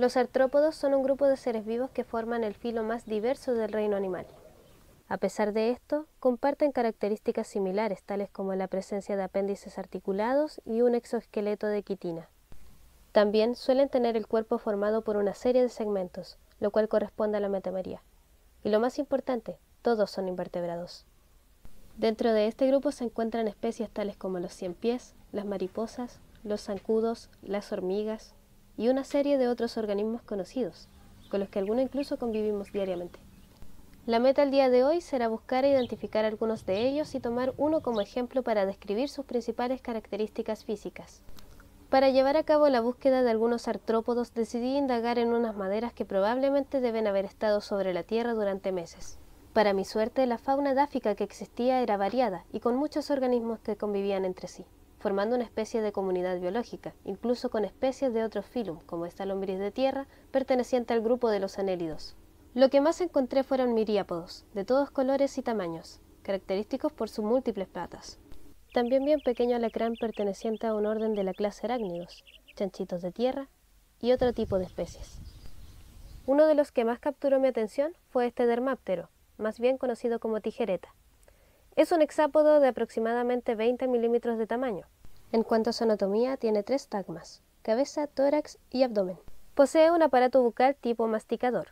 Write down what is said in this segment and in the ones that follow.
Los artrópodos son un grupo de seres vivos que forman el filo más diverso del reino animal. A pesar de esto, comparten características similares, tales como la presencia de apéndices articulados y un exoesqueleto de quitina. También suelen tener el cuerpo formado por una serie de segmentos, lo cual corresponde a la metamaría. Y lo más importante, todos son invertebrados. Dentro de este grupo se encuentran especies tales como los cien pies, las mariposas, los zancudos, las hormigas, y una serie de otros organismos conocidos, con los que algunos incluso convivimos diariamente. La meta al día de hoy será buscar e identificar algunos de ellos y tomar uno como ejemplo para describir sus principales características físicas. Para llevar a cabo la búsqueda de algunos artrópodos decidí indagar en unas maderas que probablemente deben haber estado sobre la Tierra durante meses. Para mi suerte, la fauna dáfica que existía era variada y con muchos organismos que convivían entre sí formando una especie de comunidad biológica, incluso con especies de otros filum, como esta lombriz de tierra, perteneciente al grupo de los anélidos. Lo que más encontré fueron miriápodos, de todos colores y tamaños, característicos por sus múltiples patas. También vi un pequeño alacrán perteneciente a un orden de la clase arácnidos, chanchitos de tierra y otro tipo de especies. Uno de los que más capturó mi atención fue este dermáptero, más bien conocido como tijereta, es un hexápodo de aproximadamente 20 milímetros de tamaño. En cuanto a su anatomía, tiene tres tagmas, cabeza, tórax y abdomen. Posee un aparato bucal tipo masticador.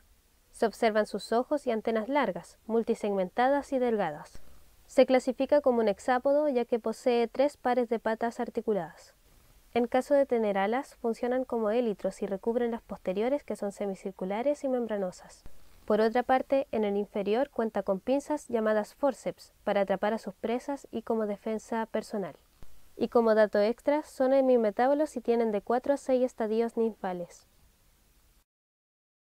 Se observan sus ojos y antenas largas, multisegmentadas y delgadas. Se clasifica como un hexápodo ya que posee tres pares de patas articuladas. En caso de tener alas, funcionan como élitros y recubren las posteriores que son semicirculares y membranosas. Por otra parte, en el inferior cuenta con pinzas llamadas forceps para atrapar a sus presas y como defensa personal. Y como dato extra, son hemimetábolos y tienen de 4 a 6 estadios ninfales.